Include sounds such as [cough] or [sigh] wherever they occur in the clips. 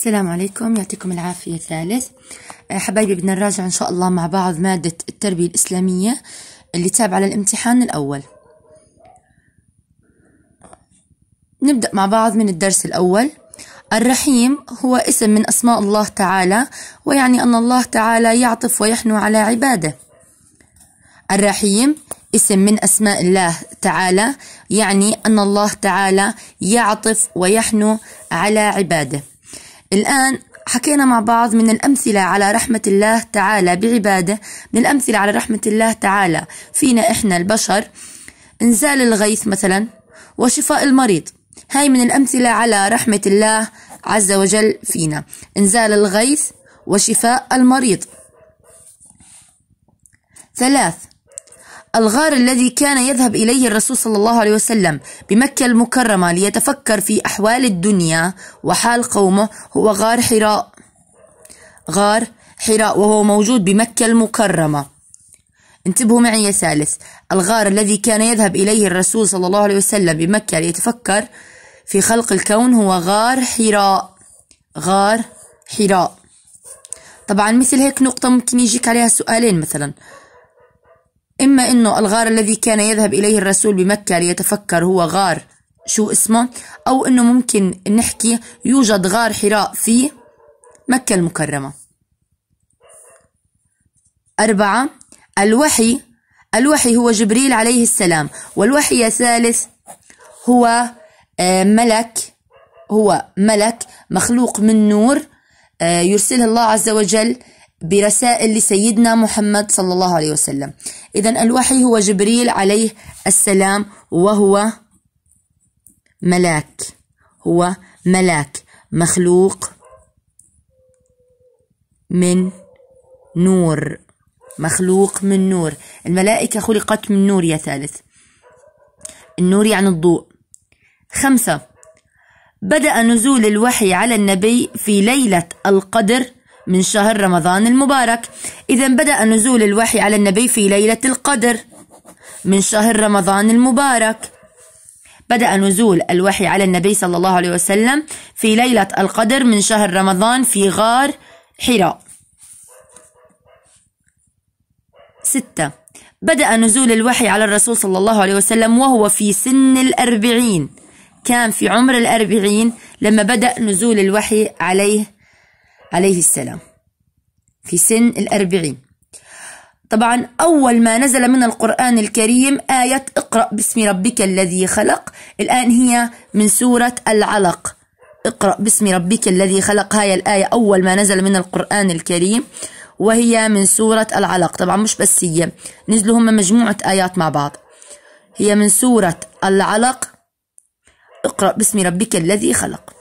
السلام عليكم يعطيكم العافية ثالث أه، حبايبي بدنا نراجع إن شاء الله مع بعض مادة التربية الإسلامية اللي تابعة للامتحان الأول نبدأ مع بعض من الدرس الأول الرحيم هو اسم من أسماء الله تعالى ويعني أن الله تعالى يعطف ويحنو على عباده الرحيم اسم من أسماء الله تعالى يعني أن الله تعالى يعطف ويحنو على عباده الآن حكينا مع بعض من الأمثلة على رحمة الله تعالى بعباده من الأمثلة على رحمة الله تعالى فينا إحنا البشر إنزال الغيث مثلا وشفاء المريض هاي من الأمثلة على رحمة الله عز وجل فينا إنزال الغيث وشفاء المريض ثلاث الغار الذي كان يذهب إليه الرسول صلى الله عليه وسلم بمكة المكرمة ليتفكر في أحوال الدنيا وحال قومه هو غار حراء غار حراء وهو موجود بمكة المكرمة انتبهوا معي يا ثالث الغار الذي كان يذهب إليه الرسول صلى الله عليه وسلم بمكة ليتفكر في خلق الكون هو غار حراء غار حراء طبعا مثل هيك نقطة ممكن يجيك عليها سؤالين مثلا إما أنه الغار الذي كان يذهب إليه الرسول بمكة ليتفكر هو غار شو اسمه أو أنه ممكن نحكي يوجد غار حراء في مكة المكرمة أربعة الوحي الوحي هو جبريل عليه السلام والوحي الثالث هو آه، ملك هو ملك مخلوق من نور آه، يرسله الله عز وجل برسائل لسيدنا محمد صلى الله عليه وسلم إذا الوحي هو جبريل عليه السلام وهو ملاك هو ملاك مخلوق من نور مخلوق من نور الملائكة خلقت من نور يا ثالث النور يعني الضوء خمسة بدأ نزول الوحي على النبي في ليلة القدر من شهر رمضان المبارك إذا بدأ نزول الوحي على النبي في ليلة القدر من شهر رمضان المبارك بدأ نزول الوحي على النبي صلى الله عليه وسلم في ليلة القدر من شهر رمضان في غار حراء ستة بدأ نزول الوحي على الرسول صلى الله عليه وسلم وهو في سن الأربعين كان في عمر الأربعين لما بدأ نزول الوحي عليه عليه السلام في سن الأربعين طبعا أول ما نزل من القرآن الكريم آية اقرأ باسم ربك الذي خلق الآن هي من سورة العلق اقرأ باسم ربك الذي خلق هاي الآية أول ما نزل من القرآن الكريم وهي من سورة العلق طبعا مش بس هي نزلوا هم مجموعة آيات مع بعض هي من سورة العلق اقرأ باسم ربك الذي خلق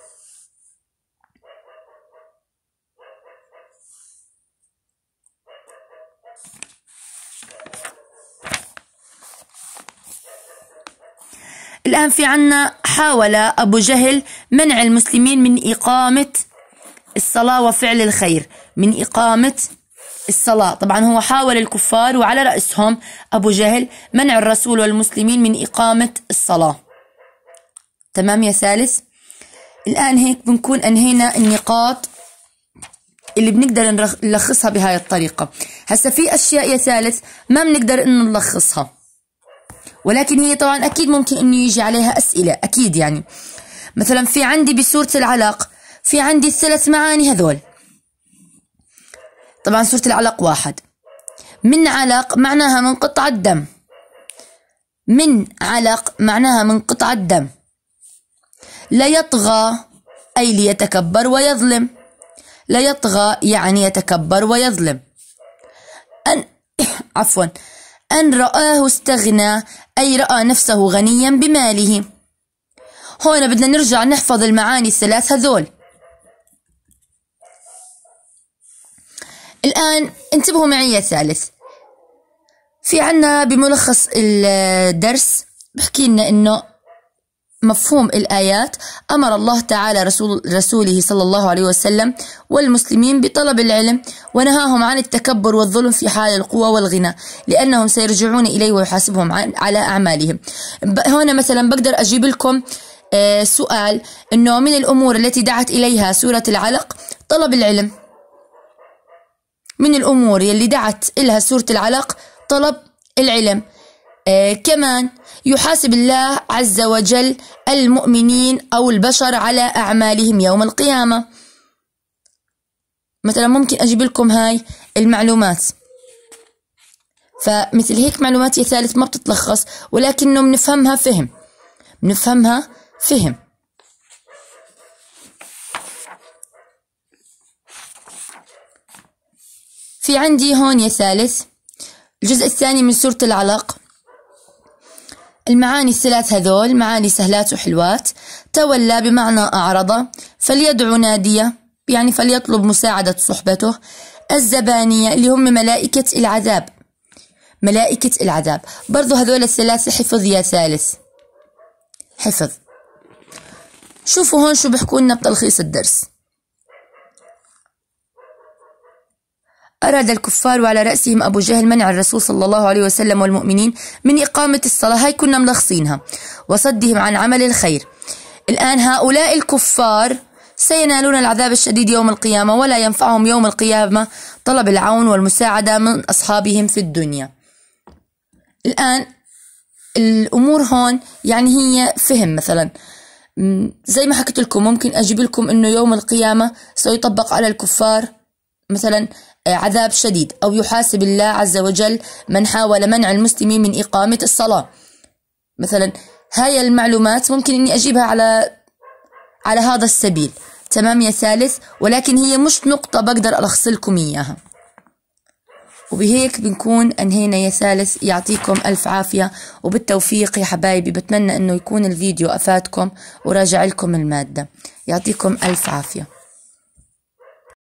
الآن في عنا حاول أبو جهل منع المسلمين من إقامة الصلاة وفعل الخير من إقامة الصلاة طبعا هو حاول الكفار وعلى رأسهم أبو جهل منع الرسول والمسلمين من إقامة الصلاة تمام يا ثالث الآن هيك بنكون أنهينا النقاط اللي بنقدر نلخصها بهاي الطريقة هسا في أشياء يا ثالث ما بنقدر إنه نلخصها ولكن هي طبعا أكيد ممكن أنه يجي عليها أسئلة أكيد يعني مثلا في عندي بسورة العلاق في عندي الثلاث معاني هذول طبعا سورة العلق واحد من علق معناها من قطع الدم من علق معناها من قطع الدم لا يطغى أي ليتكبر ويظلم لا يطغى يعني يتكبر ويظلم أن [coughs] عفوا أن رآه استغنى أي رأى نفسه غنيا بماله هون بدنا نرجع نحفظ المعاني الثلاث هذول الآن انتبهوا معي يا ثالث في عنا بملخص الدرس بحكي لنا إنه مفهوم الآيات أمر الله تعالى رسول رسوله صلى الله عليه وسلم والمسلمين بطلب العلم ونهاهم عن التكبر والظلم في حال القوى والغنى لأنهم سيرجعون إليه ويحاسبهم على أعمالهم هنا مثلا بقدر أجيب لكم آه، سؤال أنه من الأمور التي دعت إليها سورة العلق طلب العلم من الأمور يلي دعت إلها سورة العلق طلب العلم آه، كمان يحاسب الله عز وجل المؤمنين أو البشر على أعمالهم يوم القيامة مثلا ممكن أجيب لكم هاي المعلومات فمثل هيك معلومات يا ثالث ما بتتلخص ولكنه بنفهمها فهم بنفهمها فهم في عندي هون يا ثالث الجزء الثاني من سورة العلق المعاني الثلاث هذول معاني سهلات وحلوات تولى بمعنى أعرض فليدعو نادية يعني فليطلب مساعدة صحبته الزبانية اللي هم ملائكة العذاب ملائكة العذاب برضو هذول الثلاثة حفظ يا ثالث حفظ شوفوا هون شو بيحكوا لنا بتلخيص الدرس أراد الكفار وعلى رأسهم أبو جهل منع الرسول صلى الله عليه وسلم والمؤمنين من إقامة الصلاة هاي كنا ملخصينها وصدهم عن عمل الخير الآن هؤلاء الكفار سينالون العذاب الشديد يوم القيامة ولا ينفعهم يوم القيامة طلب العون والمساعدة من أصحابهم في الدنيا الآن الأمور هون يعني هي فهم مثلا زي ما حكيت لكم ممكن أجيب لكم أنه يوم القيامة سيطبق على الكفار مثلا عذاب شديد أو يحاسب الله عز وجل من حاول منع المسلمين من إقامة الصلاة مثلا هاي المعلومات ممكن أني أجيبها على على هذا السبيل تمام يا ثالث ولكن هي مش نقطة بقدر ألخص لكم إياها وبهيك بنكون أنهينا يا ثالث يعطيكم ألف عافية وبالتوفيق يا حبايبي بتمنى أنه يكون الفيديو أفادكم وراجع لكم المادة يعطيكم ألف عافية